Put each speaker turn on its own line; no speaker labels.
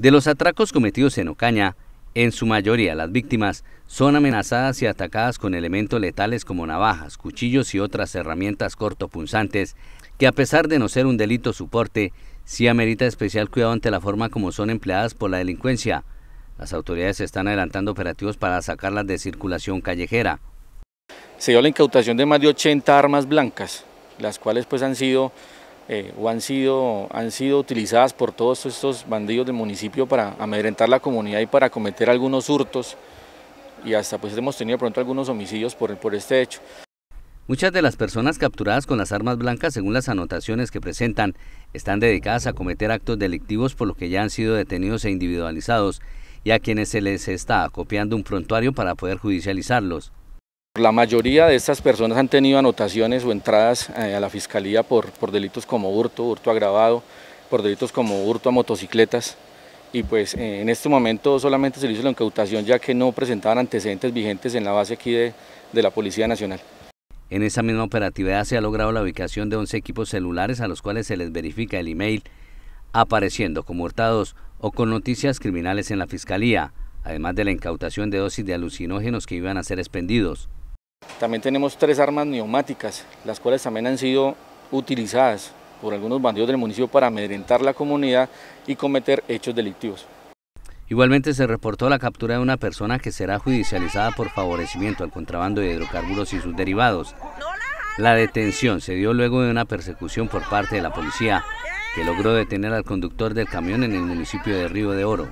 De los atracos cometidos en Ocaña, en su mayoría las víctimas son amenazadas y atacadas con elementos letales como navajas, cuchillos y otras herramientas cortopunzantes que a pesar de no ser un delito suporte, sí amerita especial cuidado ante la forma como son empleadas por la delincuencia. Las autoridades están adelantando operativos para sacarlas de circulación callejera. Se dio la incautación de más de 80 armas blancas,
las cuales pues han sido eh, o han sido, han sido utilizadas por todos estos bandidos del municipio para amedrentar la comunidad y para cometer algunos hurtos y
hasta pues hemos tenido pronto algunos homicidios por, por este hecho. Muchas de las personas capturadas con las armas blancas, según las anotaciones que presentan, están dedicadas a cometer actos delictivos por lo que ya han sido detenidos e individualizados y a quienes se les está acopiando un prontuario para poder judicializarlos. La mayoría de estas personas han tenido anotaciones o entradas
eh, a la fiscalía por, delitos como hurto, hurto agravado, por delitos como hurto a motocicletas y pues eh, en este momento solamente se le hizo la incautación ya que no presentaban antecedentes
vigentes en la base aquí de, de la Policía Nacional. En esa misma operatividad se ha logrado la ubicación de 11 equipos celulares a los cuales se les verifica el email apareciendo como hurtados o con noticias criminales en la fiscalía, además de la incautación de dosis de alucinógenos que iban a ser expendidos.
También tenemos tres armas neumáticas, las cuales también han sido utilizadas por algunos bandidos del municipio para amedrentar la comunidad y cometer hechos delictivos.
Igualmente se reportó la captura de una persona que será judicializada por favorecimiento al contrabando de hidrocarburos y sus derivados. La detención se dio luego de una persecución por parte de la policía, que logró detener al conductor del camión en el municipio de Río de Oro.